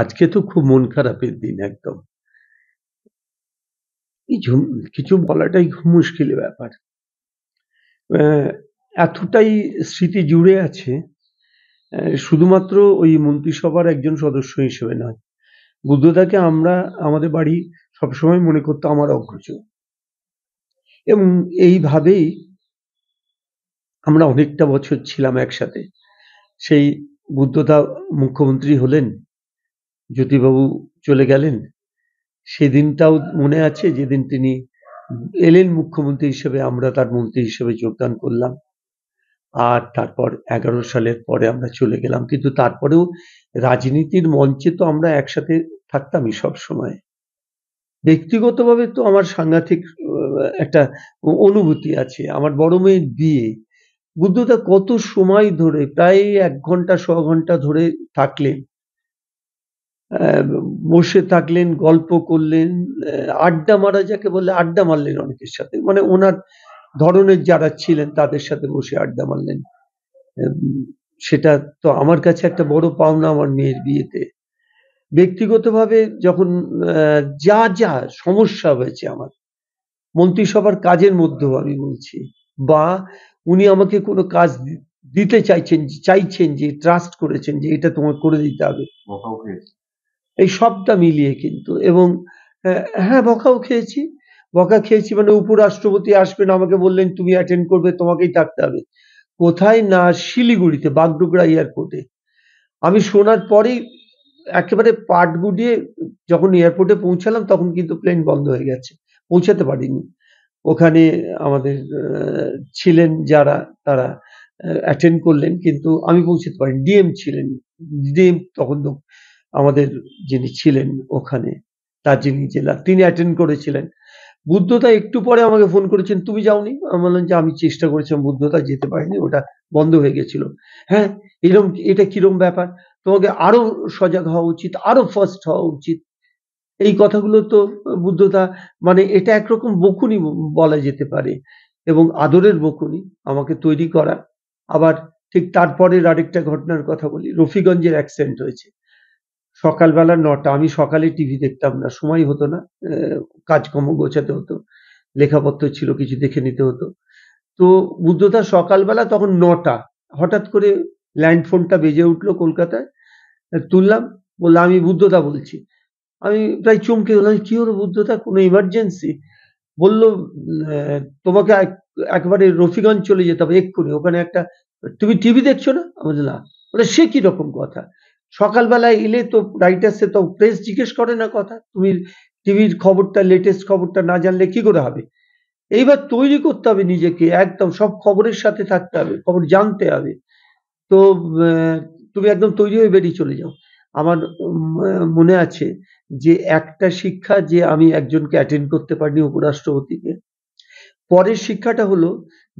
আজকে তো খুব মন খারাপের দিন একদম কিছু কিছু বলাটাই খুব মুশকিল ব্যাপার এতটাই স্মৃতি জুড়ে আছে শুধুমাত্র ওই মন্ত্রিসভার একজন সদস্য হিসেবে নয় বুদ্ধদাকে আমরা আমাদের বাড়ি সবসময় মনে করতো আমার অগ্রজ এবং এইভাবেই আমরা অনেকটা বছর ছিলাম একসাথে সেই বুদ্ধদা মুখ্যমন্ত্রী হলেন জ্যোতিবাবু চলে গেলেন সেদিনটাও মনে আছে যেদিন তিনি এলেন মুখ্যমন্ত্রী হিসেবে আমরা তার মন্ত্রী হিসেবে যোগদান করলাম আর তারপর এগারো সালের পরে আমরা চলে গেলাম কিন্তু তারপরেও রাজনীতির মঞ্চে তো আমরা একসাথে থাকতামই সব সময় ব্যক্তিগতভাবে তো আমার সাংঘাতিক একটা অনুভূতি আছে আমার বড় মেয়ের বিয়ে বুদ্ধদা কত সময় ধরে প্রায় এক ঘন্টা ছ ঘন্টা ধরে থাকলেন বসে থাকলেন গল্প করলেন আড্ডা মারা যাকে বলে আড্ডা মারলেন অনেকের সাথে মানে ওনার ধরনের যারা ছিলেন তাদের সাথে বসে আড্ডা মারলেন সেটা তো আমার কাছে একটা বড় পাওনা আমার মেয়ের বিয়েতে ব্যক্তিগতভাবে যখন যা যা সমস্যা হয়েছে আমার মন্ত্রিসভার কাজের মধ্যেও আমি বলছি বা উনি আমাকে কোনো কাজ দিতে চাইছেন চাইছেন যে ট্রাস্ট করেছেন যে এটা তোমার করে দিতে হবে এই সবটা মিলিয়ে কিন্তু এবং হ্যাঁ বকাও খেয়েছি বকা খেয়েছি মানে উপরাষ্ট্রপতি আসবেন আমাকে বললেন তুমি অ্যাটেন্ড করবে তোমাকেই থাকতে হবে কোথায় না শিলিগুড়িতে বাগডুগড়া এয়ারপোর্টে আমি শোনার পরেই একেবারে পাট গুটিয়ে যখন এয়ারপোর্টে পৌঁছালাম তখন কিন্তু প্লেন বন্ধ হয়ে গেছে পৌঁছাতে পারিনি ওখানে আমাদের ছিলেন যারা তারা অ্যাটেন্ড করলেন কিন্তু আমি পৌঁছাতে পারিনি ডিএম ছিলেন ডিএম তখন আমাদের যিনি ছিলেন ওখানে দার্জিলিং জেলা তিনি অ্যাটেন্ড করেছিলেন বুদ্ধতা একটু পরে আমাকে ফোন করেছেন তুমি যাওনি আমি বললাম যে আমি চেষ্টা করেছিলাম বুদ্ধতা যেতে পারিনি ওটা বন্ধ হয়ে গেছিল হ্যাঁ এরকম এটা কিরম ব্যাপার তোমাকে আরো সজাগ হওয়া উচিত আরো ফার্স্ট হওয়া উচিত এই কথাগুলো তো বুদ্ধতা মানে এটা একরকম বকুনি বলা যেতে পারে এবং আদরের বকুনি আমাকে তৈরি করা আবার ঠিক তারপরের আরেকটা ঘটনার কথা বলি রফিগঞ্জের অ্যাক্সিডেন্ট হয়েছে সকালবেলা নটা আমি সকালে টিভি দেখতাম না সময় হতো না কাজকর্ম গোছাতে হতো লেখাপত্র ছিল কিছু দেখে নিতে হতো তো বুদ্ধদা সকালবেলা তখন নটা হঠাৎ করে ল্যান্ড ফোনটা বেজে উঠলো কলকাতায় তুললাম বললাম আমি বুদ্ধদা বলছি আমি প্রায় চমকে গেলাম কি হলো বুদ্ধদা কোনো ইমার্জেন্সি বলল তোমাকে একবারে রফিগঞ্জ চলে যেতে হবে এক্ষুনি ওখানে একটা তুমি টিভি দেখছো না আমি না বলে সে কি রকম কথা সকালবেলায় এলে তো রাইটার্সে তো প্রেস জিজ্ঞেস করে না কথা তুমি টিভির খবরটা লেটেস্ট খবরটা না জানলে কি করে হবে এইবার তৈরি করতে হবে নিজেকে একদম সব খবরের সাথে থাকতে হবে খবর জানতে হবে তো তুমি একদম তৈরি হয়ে বেরিয়ে চলে যাও আমার মনে আছে যে একটা শিক্ষা যে আমি একজনকে অ্যাটেন্ড করতে পারিনি উপরাষ্ট্রপতিকে পরের শিক্ষাটা হলো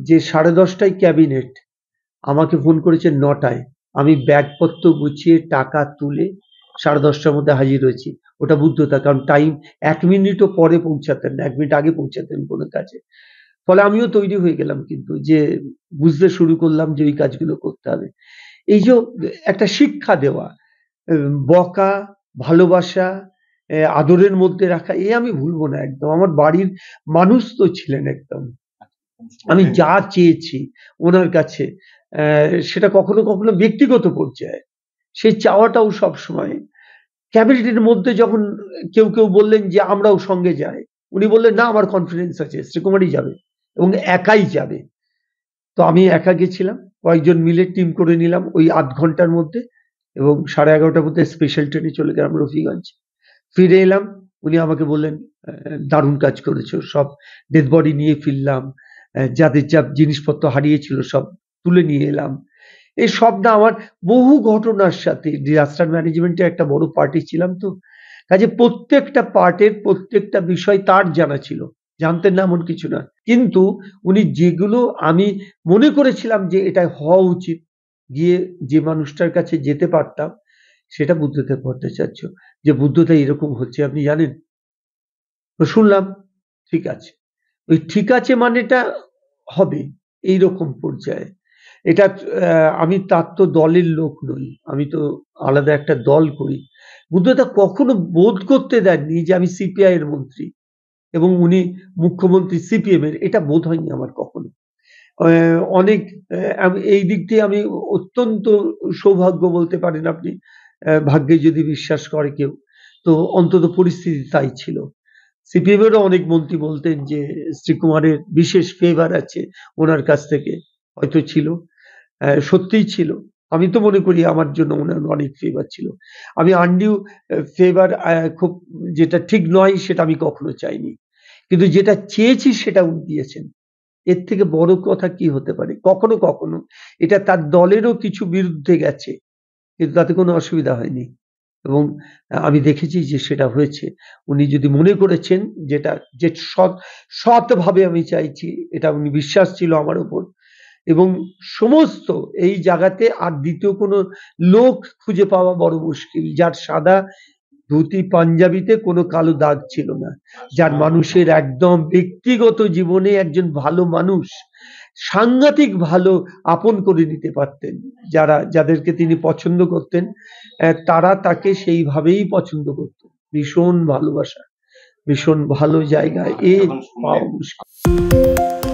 যে সাড়ে দশটায় ক্যাবিনেট আমাকে ফোন করেছে নটায় আমি ব্যাগপত্র গুছিয়ে টাকা তুলে সাড়ে দশটার মধ্যে হাজির হয়েছি ওটা বুদ্ধতা কারণ টাইম এক মিনিটও পরে পৌঁছাতেন না এক মিনিট আগে পৌঁছাতেন কোনো কাজে ফলে আমিও তৈরি হয়ে গেলাম কিন্তু যে বুঝতে শুরু করলাম যে ওই কাজগুলো করতে হবে এই যে একটা শিক্ষা দেওয়া বকা ভালোবাসা আদরের মধ্যে রাখা এ আমি ভুলবো না একদম আমার বাড়ির মানুষ তো ছিলেন একদম আমি যা চেয়েছি ওনার কাছে সেটা কখনো কখনো ব্যক্তিগত পর্যায়ে সেই চাওয়াটাও সবসময় ক্যাবিনেটের মধ্যে যখন কেউ কেউ বললেন যে আমরাও সঙ্গে যাই উনি বললেন না আমার কনফিডেন্স আছে শ্রীকুমারই যাবে এবং একাই যাবে তো আমি একা গেছিলাম কয়েকজন মিলে টিম করে নিলাম ওই আধ ঘন্টার মধ্যে এবং সাড়ে এগারোটার মধ্যে স্পেশাল ট্রেনে চলে গেলাম রফিগঞ্জ ফিরে এলাম উনি আমাকে বললেন দারুণ কাজ করেছো সব ডেথ বডি নিয়ে ফিরলাম যাদের যা জিনিসপত্র হারিয়েছিল সব তুলে নিয়ে এলাম এই সব না আমার বহু ঘটনার সাথে ডিজাস্টার ম্যানেজমেন্টে একটা বড় পার্টি ছিলাম তো কাজে প্রত্যেকটা পার্টের প্রত্যেকটা বিষয় তার জানা ছিল জানতেন না এমন কিছু না কিন্তু উনি যেগুলো আমি মনে করেছিলাম যে এটা হওয়া উচিত গিয়ে যে মানুষটার কাছে যেতে পারতাম সেটা বুদ্ধদেব ভট্টাচার্য যে বুদ্ধতা এরকম হচ্ছে আপনি জানেন শুনলাম ঠিক আছে ওই ঠিক আছে মানেটা হবে এইরকম পর্যায়ে এটা আমি তার তো দলের লোক নই আমি তো আলাদা একটা দল করি তা কখনো বোধ করতে দেননি যে আমি সিপিআই এর মন্ত্রী এবং উনি মুখ্যমন্ত্রী সিপিএম এর এটা বোধ হয়নি আমার কখনো অনেক এই দিক দিয়ে আমি অত্যন্ত সৌভাগ্য বলতে পারেন আপনি ভাগ্যে যদি বিশ্বাস করে কেউ তো অন্তত পরিস্থিতি তাই ছিল সিপিএম এরও অনেক মন্ত্রী বলতেন যে শ্রীকুমারের বিশেষ ফেভার আছে ওনার কাছ থেকে হয়তো ছিল সত্যিই ছিল আমি তো মনে করি আমার জন্য ওনার অনেক ফেভার ছিল আমি আন্ডিউ ফেভার খুব যেটা ঠিক নয় সেটা আমি কখনো চাইনি কিন্তু যেটা চেয়েছি সেটা উনি দিয়েছেন এর থেকে বড় কথা কি হতে পারে কখনো কখনো এটা তার দলেরও কিছু বিরুদ্ধে গেছে কিন্তু তাতে কোনো অসুবিধা হয়নি এবং আমি দেখেছি যে সেটা হয়েছে উনি যদি মনে করেছেন যেটা যে সৎ সৎভাবে আমি চাইছি এটা উনি বিশ্বাস ছিল আমার উপর এবং সমস্ত এই জায়গাতে আর দ্বিতীয় কোনো লোক খুঁজে পাওয়া বড় মুশকিল যার সাদা ধুতি পাঞ্জাবিতে কোনো কালো দাগ ছিল না যার আচ্ছা। মানুষের একদম ব্যক্তিগত জীবনে একজন ভালো মানুষ সাংঘাতিক ভালো আপন করে নিতে পারতেন যারা যাদেরকে তিনি পছন্দ করতেন তারা তাকে সেইভাবেই পছন্দ করত ভীষণ ভালোবাসা ভীষণ ভালো জায়গা আচ্ছা, এ পাওয়া মুশকিল